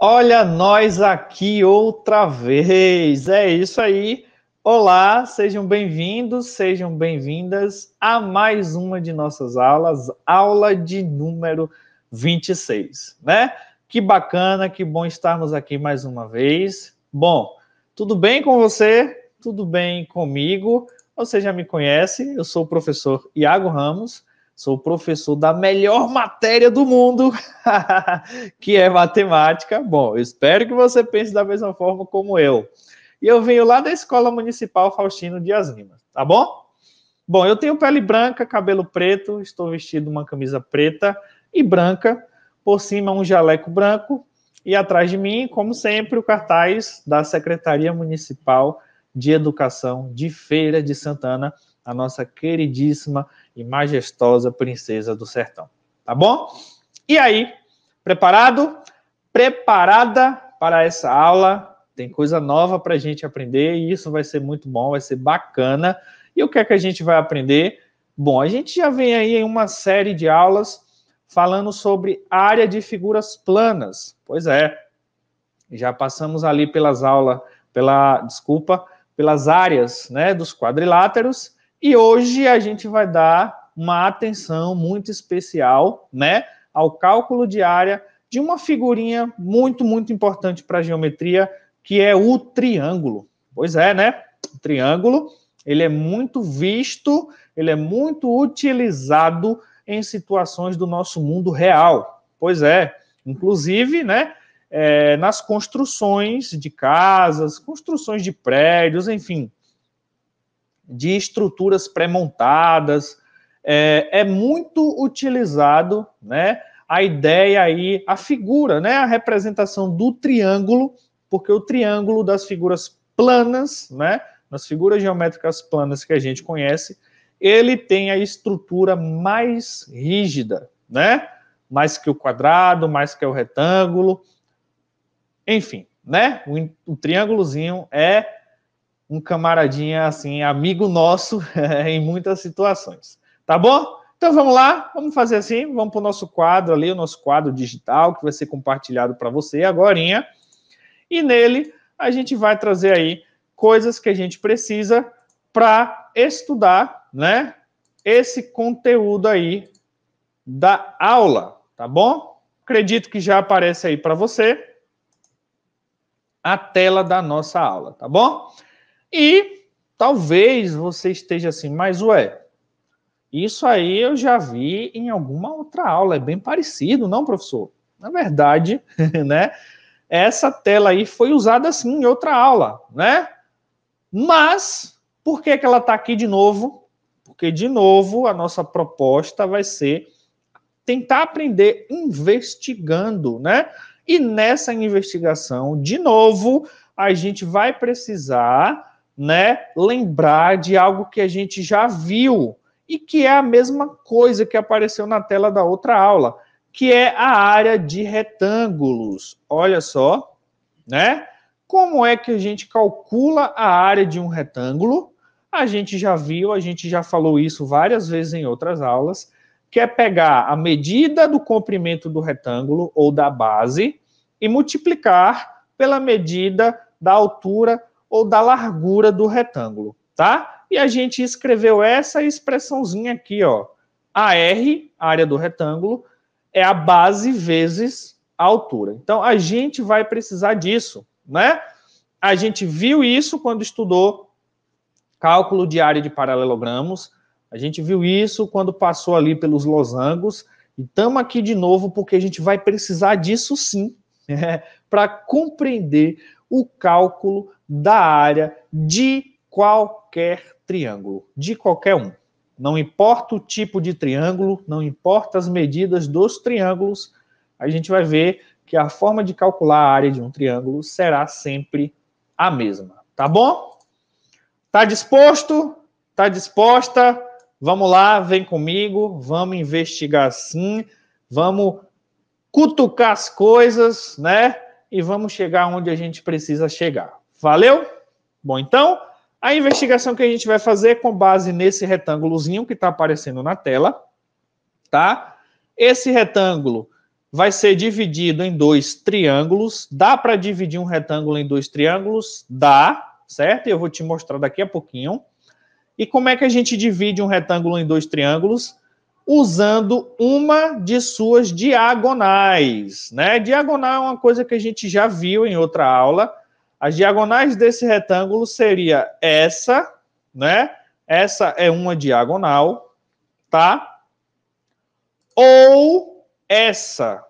Olha nós aqui outra vez. É isso aí. Olá, sejam bem-vindos, sejam bem-vindas a mais uma de nossas aulas, aula de número 26, né? Que bacana, que bom estarmos aqui mais uma vez. Bom, tudo bem com você? Tudo bem comigo? Você já me conhece, eu sou o professor Iago Ramos Sou professor da melhor matéria do mundo, que é matemática. Bom, espero que você pense da mesma forma como eu. E eu venho lá da Escola Municipal Faustino Dias Lima, tá bom? Bom, eu tenho pele branca, cabelo preto, estou vestido uma camisa preta e branca, por cima um jaleco branco e atrás de mim, como sempre, o cartaz da Secretaria Municipal de Educação de Feira de Santana, a nossa queridíssima e majestosa princesa do sertão. Tá bom? E aí, preparado? Preparada para essa aula? Tem coisa nova para a gente aprender e isso vai ser muito bom, vai ser bacana. E o que é que a gente vai aprender? Bom, a gente já vem aí em uma série de aulas falando sobre área de figuras planas. Pois é, já passamos ali pelas aulas, pela, desculpa, pelas áreas né, dos quadriláteros e hoje a gente vai dar uma atenção muito especial, né, ao cálculo de área de uma figurinha muito, muito importante para a geometria, que é o triângulo. Pois é, né? O triângulo, ele é muito visto, ele é muito utilizado em situações do nosso mundo real. Pois é, inclusive, né? É, nas construções de casas, construções de prédios, enfim, de estruturas pré-montadas. É, é, muito utilizado né, a ideia aí, a figura, né, a representação do triângulo, porque o triângulo das figuras planas, né, nas figuras geométricas planas que a gente conhece, ele tem a estrutura mais rígida, né? Mais que o quadrado, mais que o retângulo. Enfim, né? O, o triângulozinho é um camaradinha assim, amigo nosso em muitas situações. Tá bom? Então vamos lá, vamos fazer assim, vamos para o nosso quadro ali, o nosso quadro digital, que vai ser compartilhado para você agora. E nele a gente vai trazer aí coisas que a gente precisa para estudar, né? Esse conteúdo aí da aula, tá bom? Acredito que já aparece aí para você a tela da nossa aula, tá bom? E talvez você esteja assim, mas ué, isso aí eu já vi em alguma outra aula, é bem parecido, não, professor? Na verdade, né? Essa tela aí foi usada assim em outra aula, né? Mas por que, que ela está aqui de novo? Porque, de novo, a nossa proposta vai ser tentar aprender investigando, né? E nessa investigação, de novo, a gente vai precisar né, lembrar de algo que a gente já viu e que é a mesma coisa que apareceu na tela da outra aula, que é a área de retângulos. Olha só, né? Como é que a gente calcula a área de um retângulo? A gente já viu, a gente já falou isso várias vezes em outras aulas, que é pegar a medida do comprimento do retângulo ou da base e multiplicar pela medida da altura ou da largura do retângulo, tá? E a gente escreveu essa expressãozinha aqui, ó. A R, área do retângulo, é a base vezes a altura. Então, a gente vai precisar disso, né? A gente viu isso quando estudou cálculo de área de paralelogramos, a gente viu isso quando passou ali pelos losangos, e estamos aqui de novo porque a gente vai precisar disso sim, né? para compreender o cálculo da área de qualquer triângulo, de qualquer um. Não importa o tipo de triângulo, não importa as medidas dos triângulos, a gente vai ver que a forma de calcular a área de um triângulo será sempre a mesma, tá bom? Tá disposto? Tá disposta? Vamos lá, vem comigo, vamos investigar sim, vamos cutucar as coisas, né? E vamos chegar onde a gente precisa chegar. Valeu? Bom, então, a investigação que a gente vai fazer é com base nesse retângulozinho que está aparecendo na tela, tá? Esse retângulo vai ser dividido em dois triângulos. Dá para dividir um retângulo em dois triângulos? Dá, certo? Eu vou te mostrar daqui a pouquinho. E como é que a gente divide um retângulo em dois triângulos? Usando uma de suas diagonais, né? Diagonal é uma coisa que a gente já viu em outra aula as diagonais desse retângulo seria essa, né? Essa é uma diagonal, tá? Ou essa.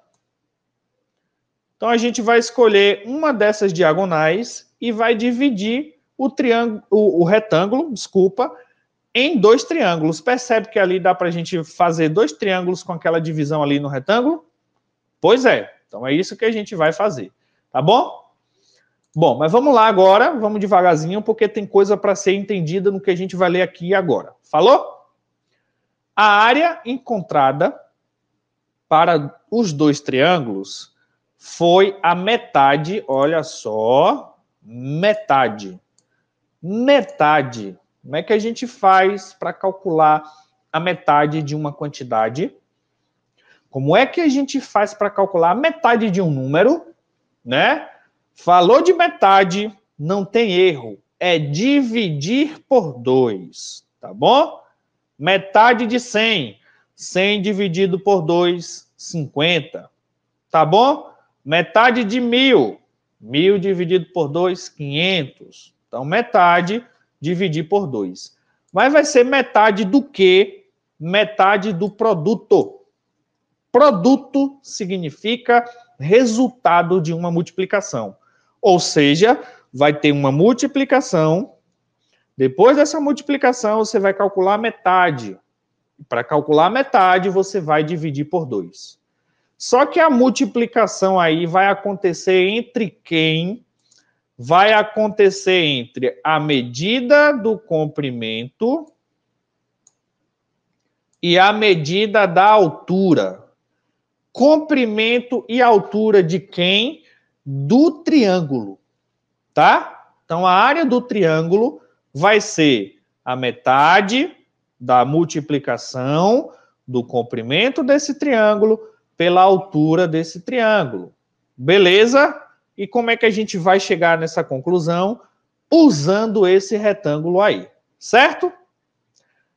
Então a gente vai escolher uma dessas diagonais e vai dividir o triângulo, o, retângulo, desculpa, em dois triângulos. Percebe que ali dá para a gente fazer dois triângulos com aquela divisão ali no retângulo? Pois é. Então é isso que a gente vai fazer, tá bom? Bom, mas vamos lá agora, vamos devagarzinho, porque tem coisa para ser entendida no que a gente vai ler aqui agora. Falou? A área encontrada para os dois triângulos foi a metade, olha só, metade. Metade. Como é que a gente faz para calcular a metade de uma quantidade? Como é que a gente faz para calcular a metade de um número, né? Falou de metade, não tem erro. É dividir por 2, tá bom? Metade de 100. 100 dividido por 2, 50. Tá bom? Metade de 1.000. 1.000 dividido por 2, 500. Então, metade dividir por 2. Mas vai ser metade do quê? Metade do produto. Produto significa resultado de uma multiplicação. Ou seja, vai ter uma multiplicação. Depois dessa multiplicação, você vai calcular metade. Para calcular metade, você vai dividir por 2. Só que a multiplicação aí vai acontecer entre quem? Vai acontecer entre a medida do comprimento e a medida da altura. Comprimento e altura de quem? do triângulo, tá? Então a área do triângulo vai ser a metade da multiplicação do comprimento desse triângulo pela altura desse triângulo. Beleza? E como é que a gente vai chegar nessa conclusão usando esse retângulo aí, certo?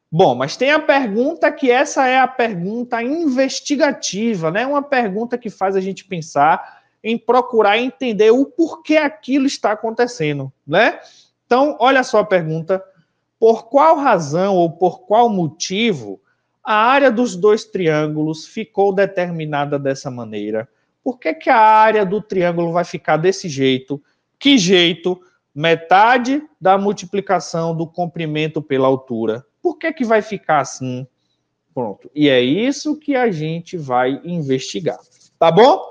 Bom, mas tem a pergunta que essa é a pergunta investigativa, né? Uma pergunta que faz a gente pensar em procurar entender o porquê aquilo está acontecendo, né? Então, olha só a pergunta: por qual razão ou por qual motivo a área dos dois triângulos ficou determinada dessa maneira? Por que, que a área do triângulo vai ficar desse jeito? Que jeito? Metade da multiplicação do comprimento pela altura. Por que, que vai ficar assim? Pronto. E é isso que a gente vai investigar. Tá bom?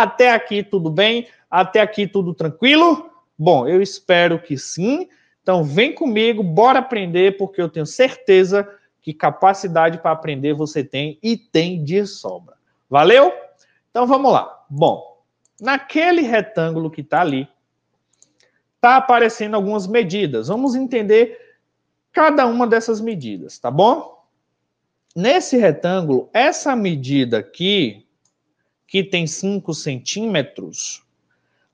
Até aqui tudo bem? Até aqui tudo tranquilo? Bom, eu espero que sim. Então vem comigo, bora aprender, porque eu tenho certeza que capacidade para aprender você tem e tem de sobra. Valeu? Então vamos lá. Bom, naquele retângulo que está ali, está aparecendo algumas medidas. Vamos entender cada uma dessas medidas, tá bom? Nesse retângulo, essa medida aqui, que tem 5 centímetros,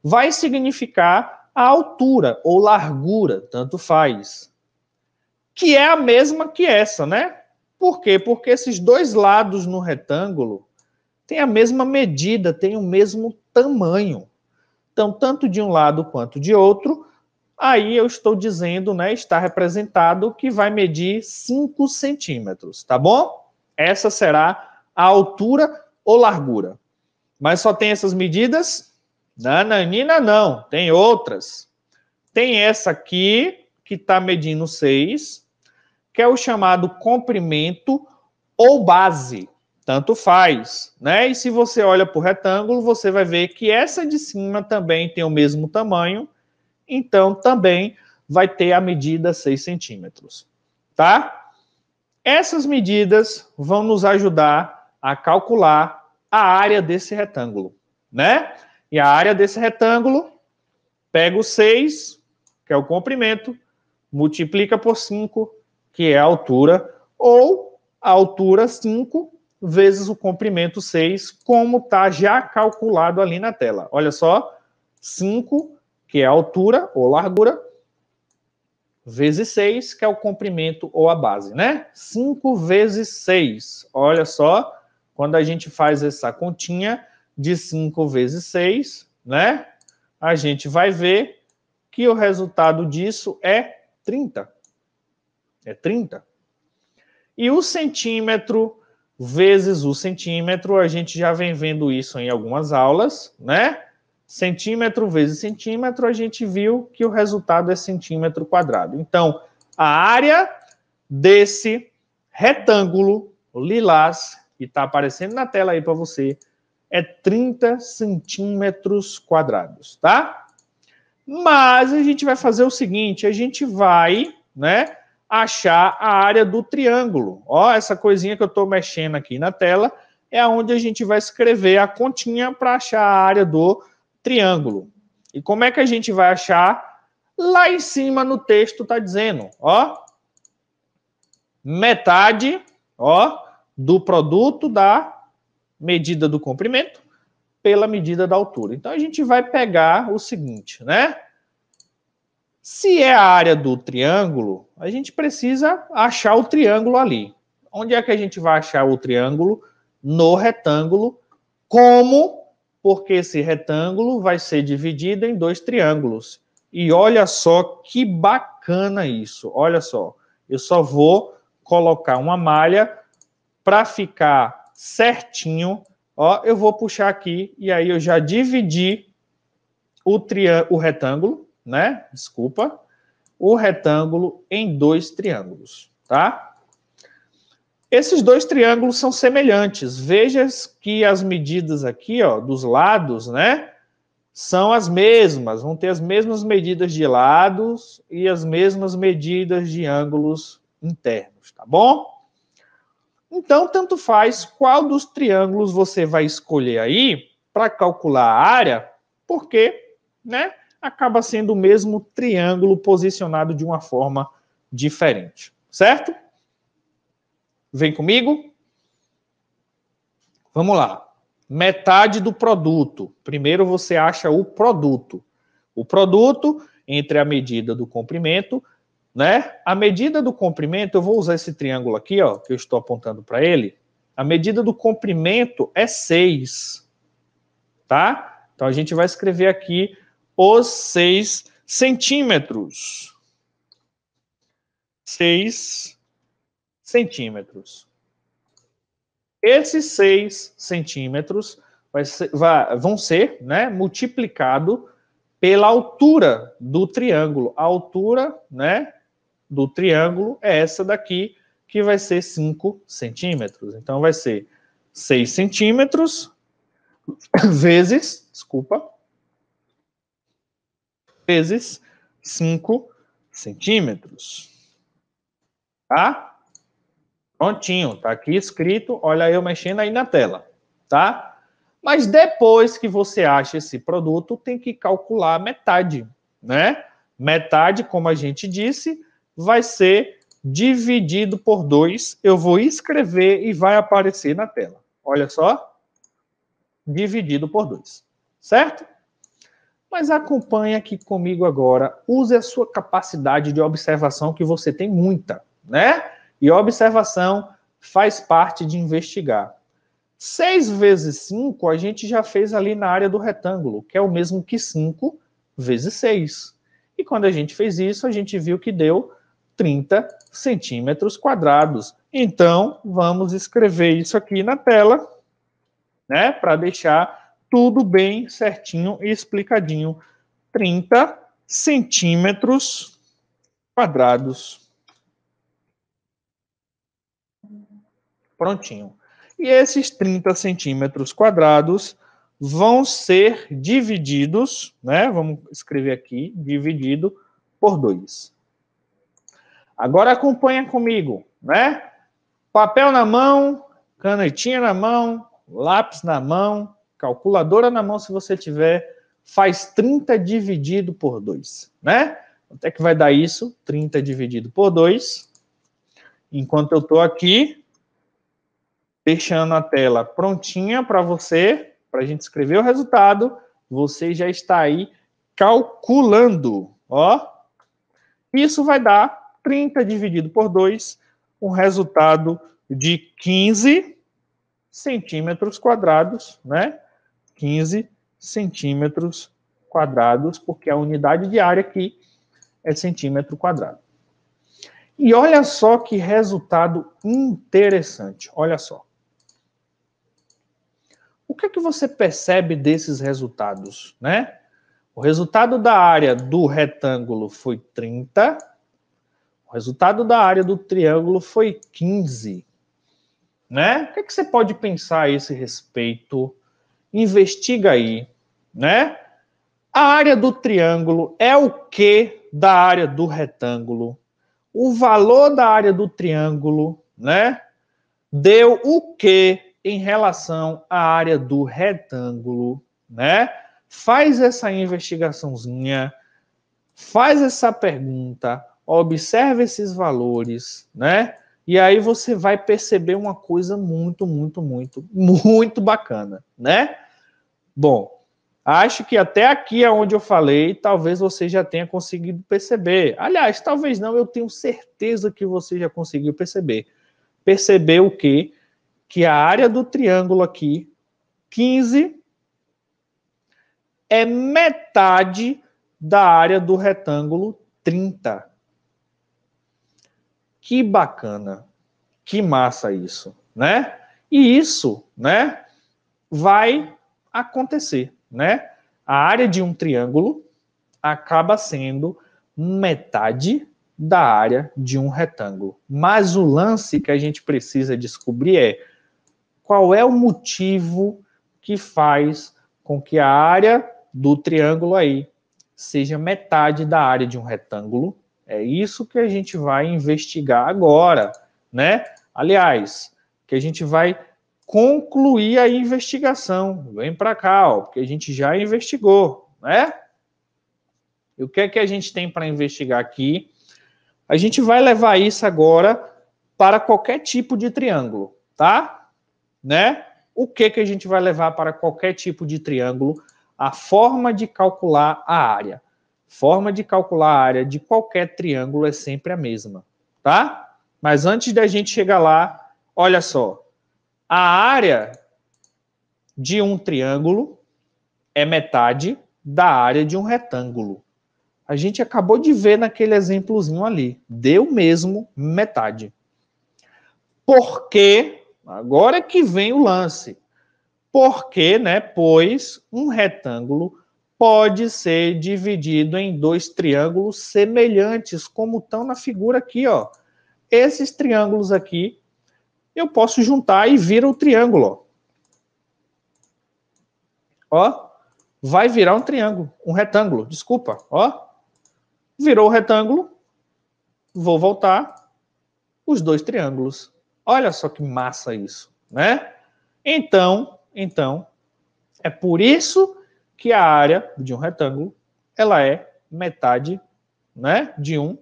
vai significar a altura ou largura, tanto faz. Que é a mesma que essa, né? Por quê? Porque esses dois lados no retângulo têm a mesma medida, têm o mesmo tamanho. Então, tanto de um lado quanto de outro, aí eu estou dizendo, né, está representado que vai medir 5 centímetros, tá bom? Essa será a altura ou largura. Mas só tem essas medidas? Nananina não, tem outras. Tem essa aqui, que está medindo 6, que é o chamado comprimento ou base. Tanto faz, né? E se você olha para o retângulo, você vai ver que essa de cima também tem o mesmo tamanho, então também vai ter a medida 6 centímetros, tá? Essas medidas vão nos ajudar a calcular a área desse retângulo, né? E a área desse retângulo, pega o 6, que é o comprimento, multiplica por 5, que é a altura, ou a altura 5 vezes o comprimento 6, como está já calculado ali na tela. Olha só, 5, que é a altura ou largura, vezes 6, que é o comprimento ou a base, né? 5 vezes 6, olha só, quando a gente faz essa continha de 5 vezes 6, né? A gente vai ver que o resultado disso é 30. É 30. E o centímetro vezes o centímetro, a gente já vem vendo isso em algumas aulas, né? Centímetro vezes centímetro, a gente viu que o resultado é centímetro quadrado. Então, a área desse retângulo lilás que está aparecendo na tela aí para você, é 30 centímetros quadrados, tá? Mas a gente vai fazer o seguinte, a gente vai, né, achar a área do triângulo. Ó, essa coisinha que eu estou mexendo aqui na tela é onde a gente vai escrever a continha para achar a área do triângulo. E como é que a gente vai achar? Lá em cima no texto está dizendo, ó, metade, ó, do produto da medida do comprimento pela medida da altura. Então a gente vai pegar o seguinte, né? Se é a área do triângulo, a gente precisa achar o triângulo ali. Onde é que a gente vai achar o triângulo? No retângulo. Como? Porque esse retângulo vai ser dividido em dois triângulos. E olha só que bacana isso. Olha só. Eu só vou colocar uma malha para ficar certinho, ó, eu vou puxar aqui e aí eu já dividi o, o retângulo, né? Desculpa. O retângulo em dois triângulos, tá? Esses dois triângulos são semelhantes. Veja que as medidas aqui, ó, dos lados, né? São as mesmas, vão ter as mesmas medidas de lados e as mesmas medidas de ângulos internos, tá bom? Então, tanto faz qual dos triângulos você vai escolher aí para calcular a área, porque, né, acaba sendo o mesmo triângulo posicionado de uma forma diferente, certo? Vem comigo? Vamos lá. Metade do produto. Primeiro você acha o produto. O produto entre a medida do comprimento né? A medida do comprimento, eu vou usar esse triângulo aqui, ó, que eu estou apontando para ele. A medida do comprimento é 6, tá? Então a gente vai escrever aqui os 6 centímetros. 6 centímetros. Esses 6 centímetros vai ser, vai, vão ser né, multiplicado pela altura do triângulo. A altura né, do triângulo é essa daqui, que vai ser 5 centímetros. Então, vai ser 6 centímetros vezes, desculpa, vezes 5 centímetros. Tá? Prontinho, tá aqui escrito, olha eu mexendo aí na tela, tá? Mas depois que você acha esse produto, tem que calcular metade, né? Metade, como a gente disse, vai ser dividido por 2. Eu vou escrever e vai aparecer na tela. Olha só. Dividido por 2. Certo? Mas acompanhe aqui comigo agora. Use a sua capacidade de observação, que você tem muita, né? E observação faz parte de investigar. 6 vezes 5 a gente já fez ali na área do retângulo, que é o mesmo que 5 vezes 6. E quando a gente fez isso, a gente viu que deu 30 centímetros quadrados. Então, vamos escrever isso aqui na tela, né? Para deixar tudo bem certinho e explicadinho. 30 centímetros quadrados. Prontinho. E esses 30 centímetros quadrados vão ser divididos, né? Vamos escrever aqui, dividido por 2. Agora acompanha comigo, né? Papel na mão, canetinha na mão, lápis na mão, calculadora na mão se você tiver, faz 30 dividido por 2, né? Quanto é que vai dar isso? 30 dividido por 2. Enquanto eu estou aqui, deixando a tela prontinha para você, para a gente escrever o resultado, você já está aí calculando, ó. Isso vai dar 30 dividido por 2, um resultado de 15 centímetros quadrados, né? 15 centímetros quadrados, porque é a unidade de área aqui é centímetro quadrado. E olha só que resultado interessante, olha só. O que é que você percebe desses resultados, né? O resultado da área do retângulo foi 30, o resultado da área do triângulo foi 15. Né? O que, é que você pode pensar a esse respeito? Investiga aí, né? A área do triângulo é o que da área do retângulo? O valor da área do triângulo, né? Deu o que em relação à área do retângulo, né? Faz essa investigaçãozinha, faz essa pergunta, observe esses valores, né? E aí você vai perceber uma coisa muito, muito, muito, muito bacana, né? Bom, acho que até aqui é onde eu falei, talvez você já tenha conseguido perceber. Aliás, talvez não, eu tenho certeza que você já conseguiu perceber. Perceber o quê? Que a área do triângulo aqui, 15, é metade da área do retângulo 30. Que bacana. Que massa isso, né? E isso, né, vai acontecer, né? A área de um triângulo acaba sendo metade da área de um retângulo. Mas o lance que a gente precisa descobrir é qual é o motivo que faz com que a área do triângulo aí seja metade da área de um retângulo é isso que a gente vai investigar agora, né? Aliás, que a gente vai concluir a investigação. Vem para cá, ó, porque a gente já investigou, né? E o que é que a gente tem para investigar aqui? A gente vai levar isso agora para qualquer tipo de triângulo, tá? Né? O que que a gente vai levar para qualquer tipo de triângulo? A forma de calcular a área. Forma de calcular a área de qualquer triângulo é sempre a mesma, tá? Mas antes da gente chegar lá, olha só. A área de um triângulo é metade da área de um retângulo. A gente acabou de ver naquele exemplozinho ali. Deu mesmo metade. Porque, agora que vem o lance. Porque, né, pois um retângulo pode ser dividido em dois triângulos semelhantes, como estão na figura aqui, ó. Esses triângulos aqui, eu posso juntar e vira o um triângulo. Ó, vai virar um triângulo, um retângulo, desculpa, ó. Virou o retângulo, vou voltar, os dois triângulos. Olha só que massa isso, né? Então, então, é por isso que a área de um retângulo ela é metade né, de um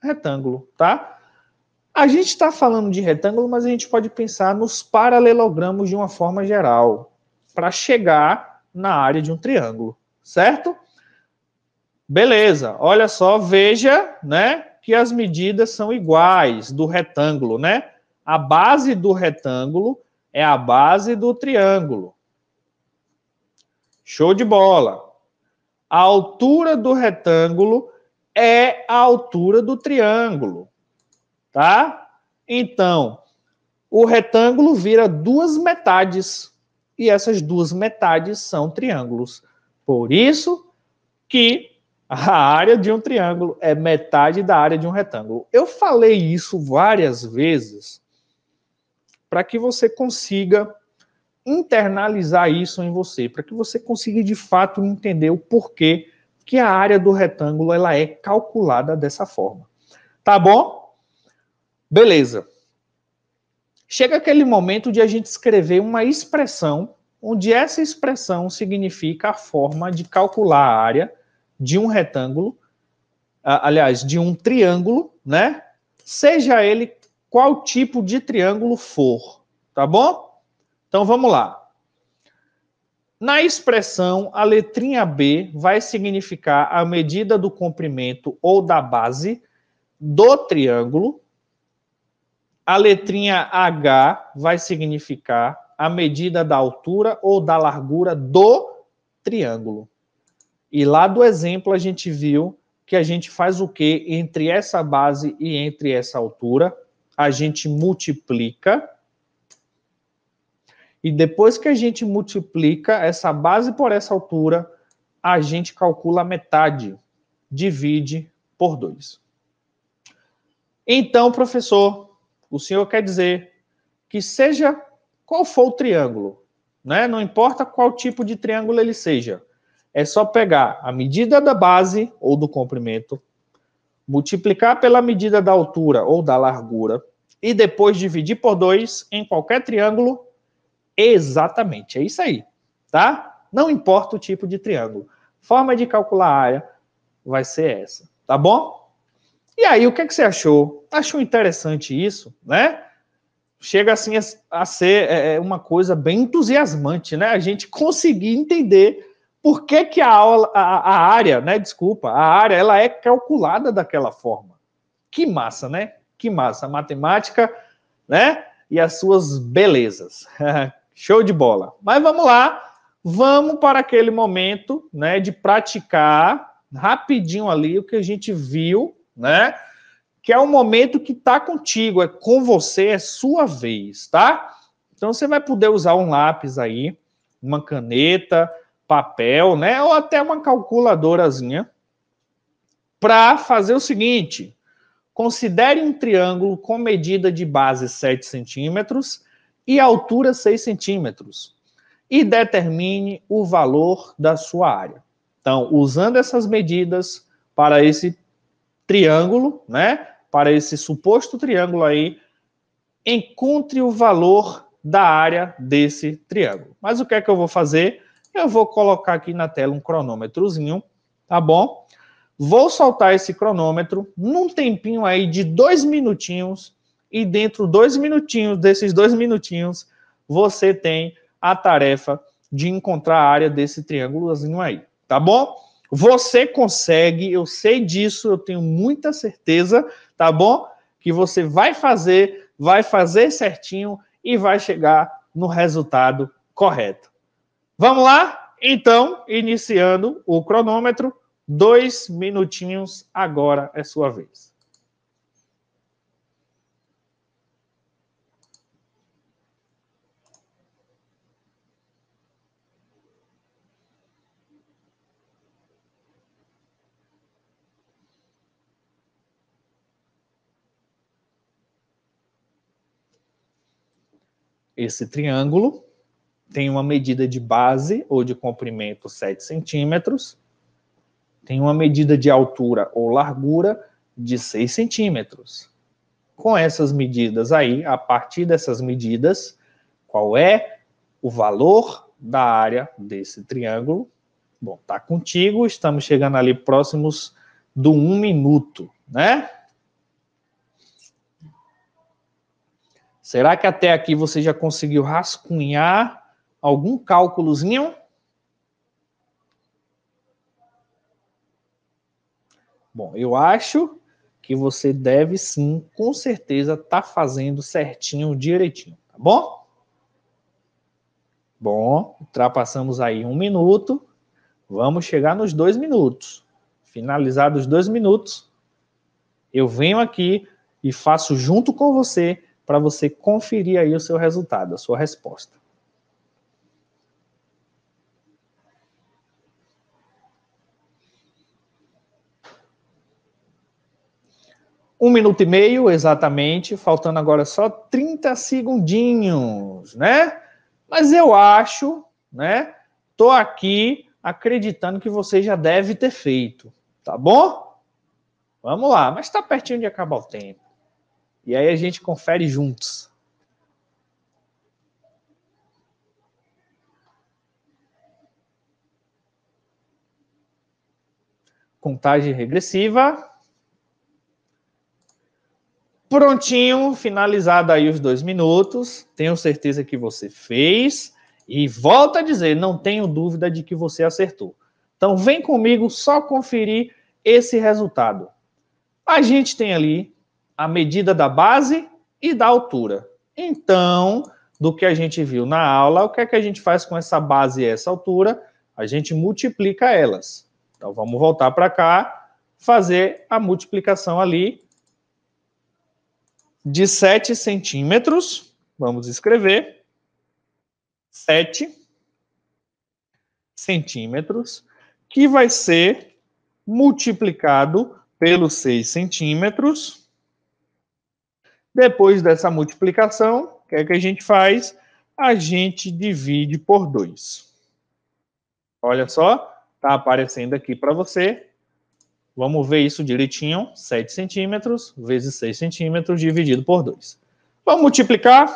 retângulo, tá? A gente está falando de retângulo, mas a gente pode pensar nos paralelogramos de uma forma geral, para chegar na área de um triângulo, certo? Beleza, olha só, veja né, que as medidas são iguais do retângulo, né? A base do retângulo é a base do triângulo. Show de bola. A altura do retângulo é a altura do triângulo, tá? Então, o retângulo vira duas metades e essas duas metades são triângulos. Por isso que a área de um triângulo é metade da área de um retângulo. Eu falei isso várias vezes para que você consiga internalizar isso em você, para que você consiga de fato entender o porquê que a área do retângulo ela é calculada dessa forma. Tá bom? Beleza. Chega aquele momento de a gente escrever uma expressão, onde essa expressão significa a forma de calcular a área de um retângulo, aliás, de um triângulo, né? Seja ele qual tipo de triângulo for, tá bom? Então vamos lá. Na expressão, a letrinha B vai significar a medida do comprimento ou da base do triângulo. A letrinha H vai significar a medida da altura ou da largura do triângulo. E lá do exemplo a gente viu que a gente faz o que entre essa base e entre essa altura? A gente multiplica e depois que a gente multiplica essa base por essa altura, a gente calcula a metade, divide por 2. Então, professor, o senhor quer dizer que seja qual for o triângulo, né? Não importa qual tipo de triângulo ele seja. É só pegar a medida da base ou do comprimento, multiplicar pela medida da altura ou da largura e depois dividir por 2 em qualquer triângulo Exatamente, é isso aí, tá? Não importa o tipo de triângulo. Forma de calcular a área vai ser essa, tá bom? E aí, o que, é que você achou? Achou interessante isso, né? Chega assim a, ser é, é, uma coisa bem entusiasmante, né? A gente conseguir entender por que, que a, aula, a, a área, né? Desculpa, a área ela é calculada daquela forma. Que massa, né? Que massa. A matemática, né? E as suas belezas. Show de bola. Mas vamos lá. Vamos para aquele momento, né, de praticar rapidinho ali o que a gente viu, né? Que é o um momento que tá contigo, é com você, é sua vez, tá? Então você vai poder usar um lápis aí, uma caneta, papel, né, ou até uma calculadorazinha para fazer o seguinte: considere um triângulo com medida de base 7 centímetros e altura 6 centímetros e determine o valor da sua área. Então, usando essas medidas para esse triângulo, né? Para esse suposto triângulo aí, encontre o valor da área desse triângulo. Mas o que é que eu vou fazer? Eu vou colocar aqui na tela um cronômetrozinho, tá bom? Vou soltar esse cronômetro num tempinho aí de dois minutinhos e dentro dois minutinhos, desses dois minutinhos, você tem a tarefa de encontrar a área desse triângulozinho aí, tá bom? Você consegue, eu sei disso, eu tenho muita certeza, tá bom? Que você vai fazer, vai fazer certinho e vai chegar no resultado correto. Vamos lá? Então, iniciando o cronômetro, dois minutinhos, agora é sua vez. esse triângulo tem uma medida de base ou de comprimento 7 centímetros, tem uma medida de altura ou largura de 6 centímetros. Com essas medidas aí, a partir dessas medidas, qual é o valor da área desse triângulo? Bom, tá contigo, estamos chegando ali próximos do 1 um minuto, né? Será que até aqui você já conseguiu rascunhar algum cálculozinho? Bom, eu acho que você deve sim, com certeza, tá fazendo certinho, direitinho, tá bom? Bom, ultrapassamos aí um minuto. Vamos chegar nos dois minutos. Finalizados os dois minutos, eu venho aqui e faço junto com você para você conferir aí o seu resultado, a sua resposta. Um minuto e meio, exatamente, faltando agora só 30 segundinhos, né? Mas eu acho, né? Tô aqui acreditando que você já deve ter feito, tá bom? Vamos lá, mas está pertinho de acabar o tempo. E aí a gente confere juntos. Contagem regressiva. Prontinho, finalizado aí os dois minutos. Tenho certeza que você fez. E volta a dizer, não tenho dúvida de que você acertou. Então vem comigo só conferir esse resultado. A gente tem ali a medida da base e da altura. Então, do que a gente viu na aula, o que é que a gente faz com essa base e essa altura? A gente multiplica elas. Então, vamos voltar para cá, fazer a multiplicação ali de 7 centímetros. Vamos escrever. 7 centímetros, que vai ser multiplicado pelos 6 centímetros depois dessa multiplicação, o que é que a gente faz? A gente divide por 2. Olha só, está aparecendo aqui para você. Vamos ver isso direitinho. 7 centímetros vezes 6 centímetros dividido por 2. Vamos multiplicar.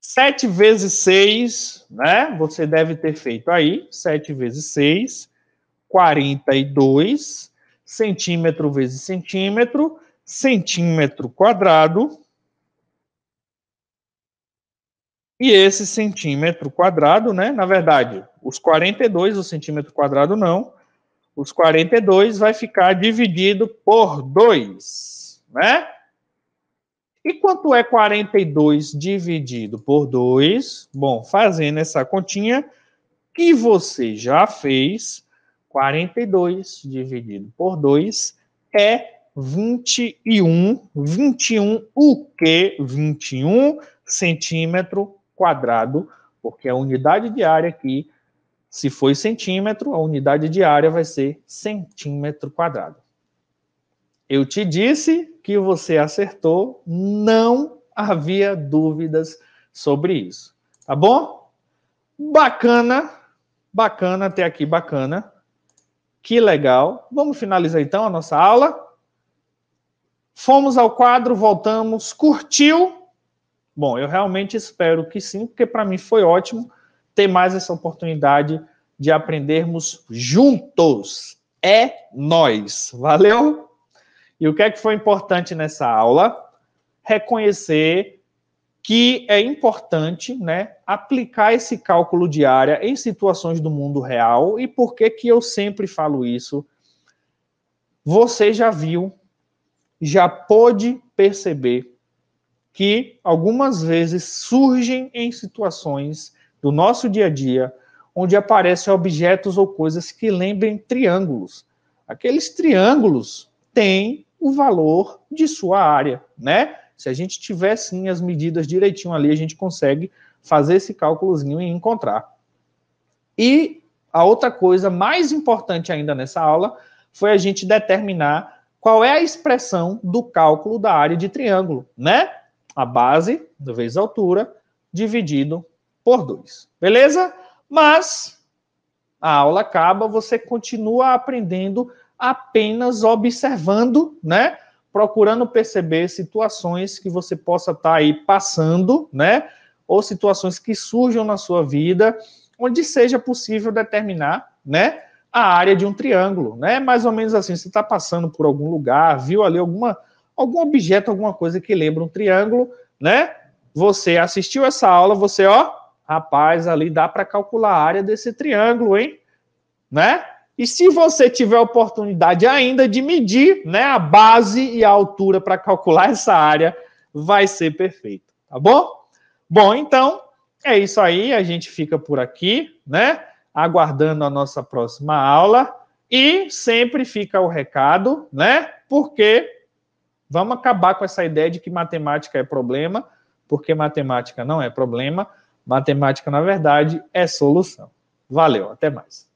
7 vezes 6, né? Você deve ter feito aí. 7 vezes 6, 42 centímetro vezes centímetro centímetro quadrado. E esse centímetro quadrado, né? Na verdade, os 42, o centímetro quadrado não. Os 42 vai ficar dividido por 2, né? E quanto é 42 dividido por 2? Bom, fazendo essa continha que você já fez, 42 dividido por 2 é 21, 21, o que? 21 centímetro quadrado, porque a unidade de área aqui, se foi centímetro, a unidade de área vai ser centímetro quadrado. Eu te disse que você acertou, não havia dúvidas sobre isso, tá bom? Bacana, bacana até aqui, bacana. Que legal. Vamos finalizar então a nossa aula. Fomos ao quadro, voltamos, curtiu? Bom, eu realmente espero que sim, porque para mim foi ótimo ter mais essa oportunidade de aprendermos juntos. É nós. Valeu? E o que é que foi importante nessa aula? Reconhecer que é importante, né, aplicar esse cálculo de área em situações do mundo real. E por que que eu sempre falo isso? Você já viu já pode perceber que algumas vezes surgem em situações do nosso dia a dia onde aparecem objetos ou coisas que lembrem triângulos. Aqueles triângulos têm o valor de sua área, né? Se a gente tiver sim as medidas direitinho ali, a gente consegue fazer esse cálculozinho e encontrar. E a outra coisa mais importante ainda nessa aula foi a gente determinar qual é a expressão do cálculo da área de triângulo, né? A base vezes a altura dividido por 2. Beleza? Mas a aula acaba, você continua aprendendo apenas observando, né? Procurando perceber situações que você possa estar tá aí passando, né? Ou situações que surjam na sua vida, onde seja possível determinar, né? a área de um triângulo, né? Mais ou menos assim, você está passando por algum lugar, viu ali alguma, algum objeto, alguma coisa que lembra um triângulo, né? Você assistiu essa aula, você, ó, rapaz, ali dá para calcular a área desse triângulo, hein? Né? E se você tiver oportunidade ainda de medir, né, a base e a altura para calcular essa área, vai ser perfeito, tá bom? Bom, então é isso aí, a gente fica por aqui, né? aguardando a nossa próxima aula. E sempre fica o recado, né? Porque vamos acabar com essa ideia de que matemática é problema, porque matemática não é problema. Matemática, na verdade, é solução. Valeu, até mais.